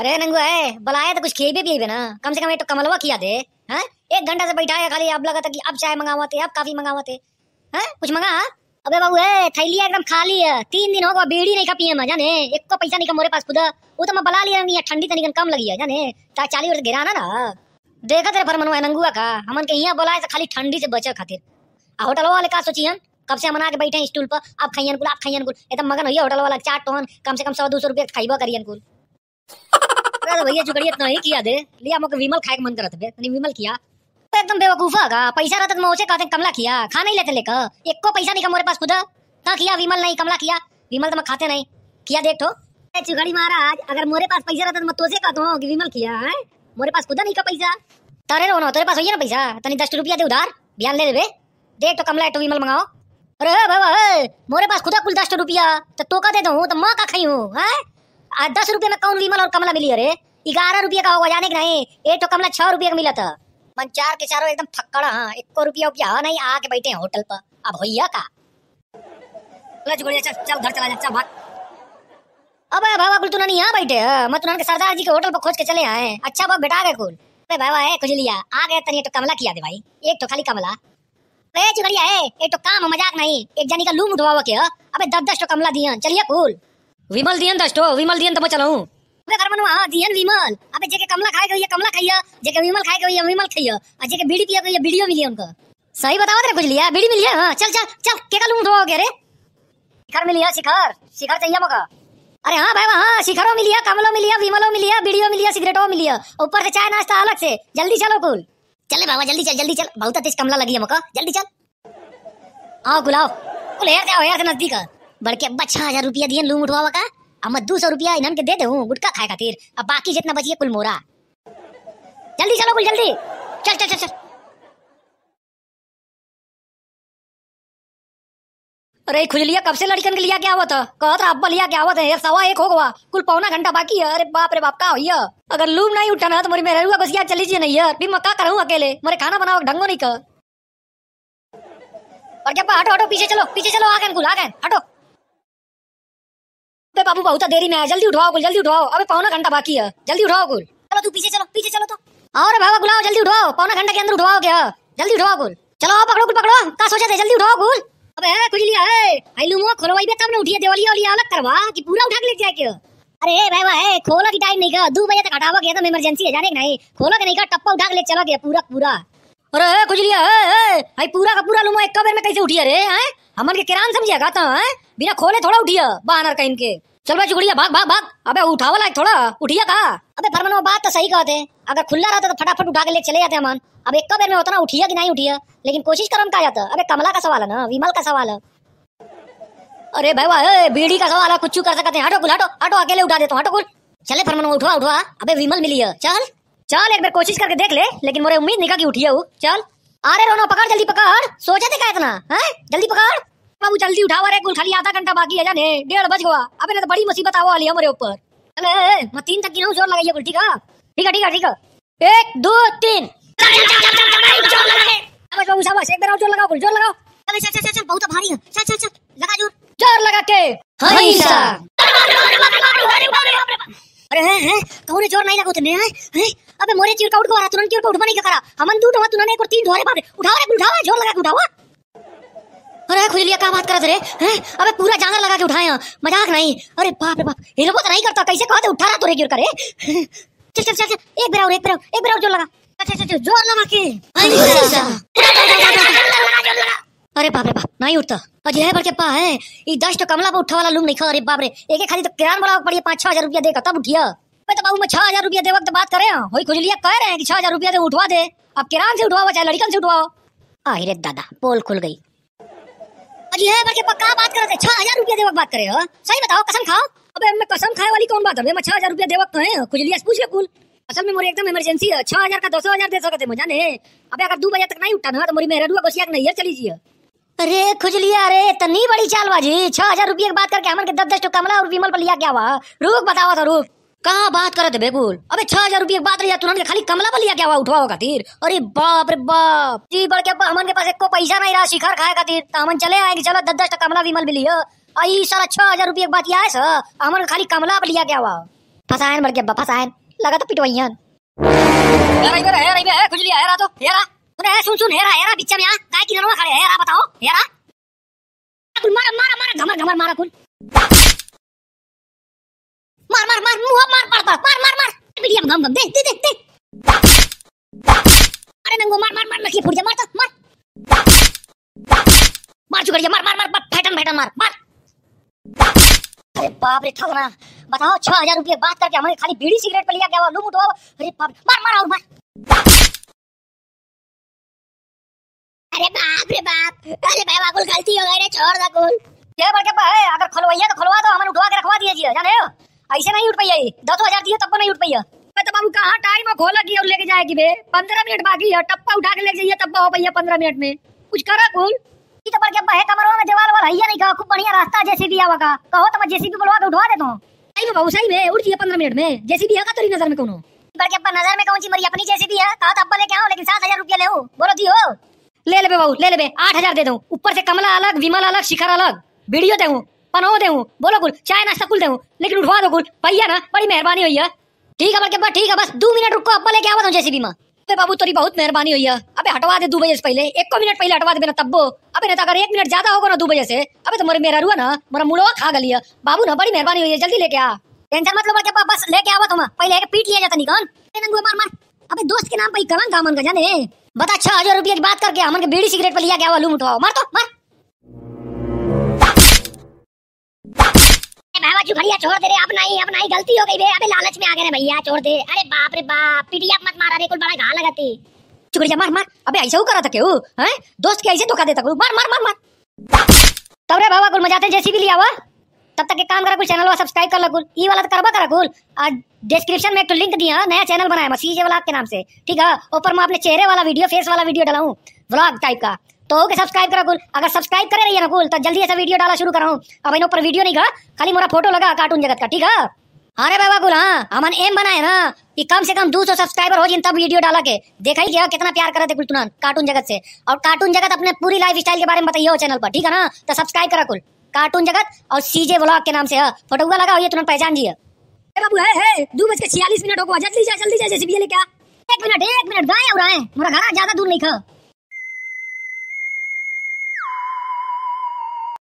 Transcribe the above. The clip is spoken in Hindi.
अरे नंगू है बुलाया तो कुछ खे भी है ना कम से कम ये तो कमलवा किया दे है हाँ? एक घंटा से बैठा है खाली अब लगा था कि अब चाय मंगावाते अब काफी मंगावाते है हाँ? कुछ मंगा अबे बाबू है थैली एकदम खाली है तीन दिन होगा बीड़ी नहीं खा पिए जाने एक को पैसा नहीं का मेरे पास खुद वो तो मैं बला लिया ठंडी ठंडी तो तनिकन कम लगी है जाने चालीस वर्ष गिरा ना देखा तेरे फरमन हुआ नंगुआ का हमन के यहाँ बुलाए तो खाली ठंडी से बचे खातिर होटल वाले का सोची हम कब से हम आके बैठे हैं स्टूल पर आप खाइए अनुकूल आप खाइए अनुकूल एकदम तो मगन होटल वाला चाट तो कम से कम सौ दो सौ रुपये खाइबा करिए अनुकूल अरे भैया जुगड़ी इतना ही किया दे लिया मोके विमल खाए मन करत बे तनी विमल किया तो एकदम बेवकूफा का पैसा रहत तो मैं उसे कहते कमला किया खा नहीं लेते लेकर एक को पैसा नहीं का मेरे पास खुद का किया विमल नहीं कमला किया विमल तो मैं खाते नहीं किया देख तो चुगड़ी महाराज अगर मोरे पास पैसा रहता तो मैं तोसे कहता हूँ कि विमल किया है मोरे पास खुदा नहीं का पैसा तरे रहो ना तेरे पास होइए ना पैसा तनी दस रुपया दे उधार बयान ले दे देख तो कमला तो विमल मंगाओ अरे बाबा मोरे पास खुदा कुल दस रुपया तो तो का दे दो तो माँ का खाई हूँ आज दस रुपए में कौन विमल और कमला मिली अरे ग्यारह रुपये का होगा जाने के नहीं ये तो कमला छह रुपये का मिला था मन चार के चारों एकदम फक्कड़ हाँ एक रुपया उपया हाँ नहीं आके बैठे हैं होटल पर अब होइया का चल घर चला जा चल भाग अब बाबा कुल तुना यहाँ बैठे हाँ? मैं तुना तो के सरदार जी के होटल पर खोज के चले आए अच्छा बाबा बेटा गया कुल अरे बाबा है कुछ लिया आ गया तनी तो, तो कमला किया दे भाई एक तो खाली कमला अरे चुगड़िया है एक तो काम मजाक नहीं एक जानी का लूम उठवा के हाँ? अबे दस दस तो कमला दिया चलिए कुल विमल दियन दस्तो विमल दियन तो चलाऊ अबे करमनवा मनवा दियन विमल अबे जेके कमला खाए गई कमला खइया जेके विमल खाए गई विमल खइया और जेके बीड़ी पिया गई बीड़ियो मिली उनको सही बतावा तेरे कुछ लिया बीड़ी मिली हां चल चल चल के का लूं धोओगे रे शिखर मिलिया शिखर शिखर चाहिए मका अरे हाँ भाई हाँ शिखरो मिलिया कमलो मिलिया विमलो मिलिया बीड़ियों मिलिया सिगरेटो मिलिया ऊपर से चाय नाश्ता अलग से जल्दी चलो कुल चले बाबा जल्दी चल जल्दी चल बहुत तेज कमला लगी है मका जल्दी चल आओ गुलाब कुल यार जाओ यार नजदीक बड़के अब छह हजार रुपया दिए लूम उठवा का अब मैं दो सौ रुपया इन्हन के दे दे गुटका खाए खातिर अब बाकी जितना बचिए कुल मोरा जल्दी चलो कुल जल्दी चल चल चल चल अरे खुजलिया कब से लड़कन के लिया था आवत कहत अब्बा लिया हुआ था यार सवा एक हो गवा कुल पौना घंटा बाकी है अरे बाप रे बाप का होइया अगर लूम नहीं उठाना तो मेरी मेहरुआ यार चली जी नहीं यार भी मक्का करूँ अकेले मेरे खाना बनाओ ढंगो नहीं कर और क्या हटो हटो पीछे चलो पीछे चलो आगन कुल आगन हटो अबे बाबू बहुत देरी में है जल्दी उठवाओ गुल जल्दी उठवाओ अबे पौना घंटा बाकी है जल्दी उठवाओ गुल चलो तू पीछे चलो पीछे चलो तो और बाबा गुलाओ जल्दी उठवाओ पौना घंटा के अंदर उठवाओ क्या जल्दी उठवाओ गुल चलो पकड़ो गुल पकड़ो का सोचा थे जल्दी उठवाओ गुल अबे है कुछ लिया है हलुमो खोलवाई बे तब ने उठिए देवली वाली अलग करवा कि पूरा उठा के ले जाए क्यों अरे भाई भाई खोलो की टाइम नहीं का दो बजे तक हटावा गया था इमरजेंसी है जाने के नहीं खोलो के नहीं का टप्पा उठा के ले चला गया पूरा पूरा अरे कुछ लिया है पूरा का पूरा लूमो एक कबर में कैसे उठी अरे हैं हमन के किरान समझिया गाता है बिना खोले थोड़ा उठिया बानर का के चल भाई चुगड़िया भाग भाग भाग अबे उठावा लायक थोड़ा उठिया का अबे परमन बात तो सही कहते अगर खुला रहता तो फटाफट उठा के ले चले जाते हमन अब एक बेर में होता ना उठिया कि नहीं उठिया लेकिन कोशिश करम का जाता अबे कमला का सवाल है ना विमल का सवाल है अरे भाई वाह बीड़ी का सवाल है कुछ कर सकते हैं हटो कुल हटो हटो अकेले उठा देता हूँ हटो कुल चले फरमन उठवा उठवा अबे विमल मिली है चल चल एक बार कोशिश करके देख ले लेकिन मुझे उम्मीद नहीं का कि उठिया चल अरे रोना पकड़ जल्दी पकड़ सोचा थे क्या इतना है जल्दी पकड़ बाबू जल्दी उठा रहे कुल खाली आधा घंटा बाकी है जाने डेढ़ बज गया अबे ना तो बड़ी मुसीबत आवा वाली है हमारे ऊपर अरे मैं तीन तक की ना जोर लगाइए कुल ठीक है ठीक है ठीक है ठीक है एक दो तीन शाबाश बाबू शाबाश एक बार जोर लगाओ कुल जोर लगाओ अबे चल चल चल बहुत भारी है चल चल चल लगा जोर जोर लगा के हरी सा अरे हैं हैं कौन जोर नहीं लगाते हैं हैं अबे मोरे चीर का उठ गया तुरंत चीर क्यों उठवा नहीं करा हमन तू उठवा तूने एक और तीन धोरे बाप उठाओ रे उठाओ जोर लगा के उठाओ अरे खुली लिया क्या बात करा रे हैं अबे पूरा जांगर लगा के उठाया मजाक नहीं अरे बाप रे बाप ये हीरो तो नहीं करता कैसे कहते तो उठा रहा तोरे क्यों करे चल चल चल एक बार और एक बार एक बार जोर लगा अच्छा अच्छा जोर लगा के अरे बाप रे बाप नहीं उठता अजय यह बड़के पा है ये दस तो कमला पर उठा वाला लूम नहीं खा अरे बाप रे एक खाली तो किरान बड़ा पड़ी पाँच छह हजार रुपया देगा तब उठिया तो बाबू मैं छह हजार रुपया दे वक्त बात करे हाँ। वही खुजलिया कह रहे हैं कि छह हजार रुपया दे उठवा दे अब किरान से उठवाओ चाहे लड़कन से उठवाओ अरे दादा पोल खुल गई अजी है बल्कि पक्का बात कर करते छह हजार रुपया देवक बात करे हो हाँ। सही बताओ कसम खाओ अबे मैं कसम खाए वाली कौन बात है मैं छह हजार रुपया देवक तो है खुजलिया से पूछ ले कुल असल में मोरी एकदम इमरजेंसी है छह हजार का दो सौ हजार दे सकते मुझे नहीं अबे अगर दो बजे तक नहीं उठा ना तो मोरी मेहरा रुआ गोसिया नहीं है चली जी अरे खुजलिया अरे इतनी बड़ी चालबाजी छह हजार रुपये की बात करके हमारे दस दस टू कमला और विमल पर लिया क्या हुआ रुक बताओ था तो रुक कहाँ बात थे बेगुल अबे छह हजार रुपये बात रही तुरंत खाली कमला पर लिया क्या हुआ उठवा तीर अरे बाप रे बाप जी बड़के हमन के पास एक को पैसा नहीं रहा शिखर खाए खातिर तो हमन चले आएंगे चलो दस दस कमला विमल भी लिया आई सारा छह हजार रुपये बात यह सर हमन खाली कमला पर लिया क्या हुआ फसायन बड़के अब्बा फसायन लगा तो पिटवाइयन तो हेरा सुन सुन हेरा हेरा में काय की नरवा खड़े हेरा बताओ हेरा मारा मारा मारा घमर घमर मारा कुल मार मार मार मुंह मार मार मार मार मार मार मीडियम गम गम दे दे दे दे अरे नंगो मार मार मार नखी फूट जा मार तो मार मार चुकर जा मार मार मार फैटन फैटन मार मार अरे बाप रे ठगना बताओ छह हजार रुपये बात करके हमारे खाली बीड़ी सिगरेट पे लिया गया लूम उठवा अरे बाप मार मार और मार अरे बाप रे बाप अरे भाई बाकुल गलती हो गई रे छोड़ दा कुल ये बड़के भाई अगर खुलवाइए तो खुलवा दो हमें उठवा के रखवा दिए जी जाने हो ऐसे नहीं उठ पाई दस हजार दिए तब नहीं उठ पाई तो बाबू कहाँ टाइम खोलेगी और लेके जाएगी बे पंद्रह मिनट बाकी है टप्पा उठा के लेके जाइए तब हो पाइए पंद्रह मिनट में कुछ करा कुल तो पर क्या है तमरो में देवाल वाल हइया नहीं कहा खूब बढ़िया रास्ता भी आवा का कहो तो मैं भी बुलवा के उठवा देता हूँ सही में बाबू सही में उठ जाइए पंद्रह मिनट में जेसीबी है का तेरी नजर में कोनो पर क्या नजर में कौन सी मेरी अपनी भी है कहा अब्बा लेके आओ लेकिन सात हजार रुपया ले बोलो दी हो ले ले बाबू ले ले आठ हजार दे दो ऊपर से कमला अलग विमल अलग शिखर अलग वीडियो दे पनो दे बोलो कुल चाय नाश्ता कुल दे लेकिन उठवा दो कुल भैया ना बड़ी मेहरबानी हुई है ठीक है बल्कि ठीक है बस दो मिनट रुको अब लेके आवा जैसी बीमा अबे बाबू तेरी बहुत मेहरबानी हुई है अबे हटवा दे दो बजे से पहले एक मिनट पहले हटवा दे मेरा तब्बो अबे नहीं तो अगर एक मिनट ज्यादा होगा ना दो बजे से अबे तो मेरे मेरा रुआ ना मेरा मुड़वा खा गली बाबू ना बड़ी मेहरबानी हुई है जल्दी लेके आ टेंशन मत लो बल्कि बस लेके आवा तुम पहले एक पीट लिया जाता नंगू मार मार अबे दोस्त के नाम पर कलंक आमन का जाने बता छह हजार रुपया की बात करके हमन के बीड़ी सिगरेट पर लिया गया हुआ उठवाओ मार तो मार बाजू भैया छोड़ दे रे अब नहीं अब नहीं गलती हो गई बे अबे लालच में आ गए भैया छोड़ दे अरे बाप रे बाप पीटिया मत मारा रे कुल बड़ा घा लगाती चुकड़ी जा मार मार अबे ऐसे हो करा था क्यों हैं दोस्त के ऐसे धोखा देता गुरु मार मार मार मार तब रे बाबा गुल मजाते भी लिया हुआ तब तक के काम करा कुल चैनल वाला सब्सक्राइब कर लो गुल ई वाला तो करवा करा गुल डिस्क्रिप्शन में एक तो लिंक दिया नया चैनल बनाया मसीजे वाला के नाम से ठीक है ऊपर मैं अपने चेहरे वाला वीडियो फेस वाला वीडियो डाला हूँ व्लॉग टाइप का तो ओके सब्सक्राइब करो कुल अगर सब्सक्राइब करे रही है ना कुल तो जल्दी ऐसा वीडियो डाला शुरू करूँ अब इन ऊपर वीडियो नहीं कहा खाली मोरा फोटो लगा कार्टून जगत का ठीक है अरे हाँ बाबा कुल हाँ हमने एम बनाए ना कि कम से कम दो सौ सब्सक्राइबर हो जिन तब वीडियो डाला के देखा ही क्या कितना प्यार करते थे कुल तुरंत कार्टून जगत से और कार्टून जगत अपने पूरी लाइफ स्टाइल के बारे में बताइए चैनल पर ठीक है ना तो सब्सक्राइब करा कुल कार्टून जगत और सीजे ब्लॉग के नाम से फोटोगा हाँ, लगाओ ये तुरंत पहचान जी बाबू है दो बज के छियालीस मिनट होगा जल्दी जल्दी जैसे भी एक मिनट एक मिनट गाय और आए मेरा घर ज्यादा दूर नहीं खा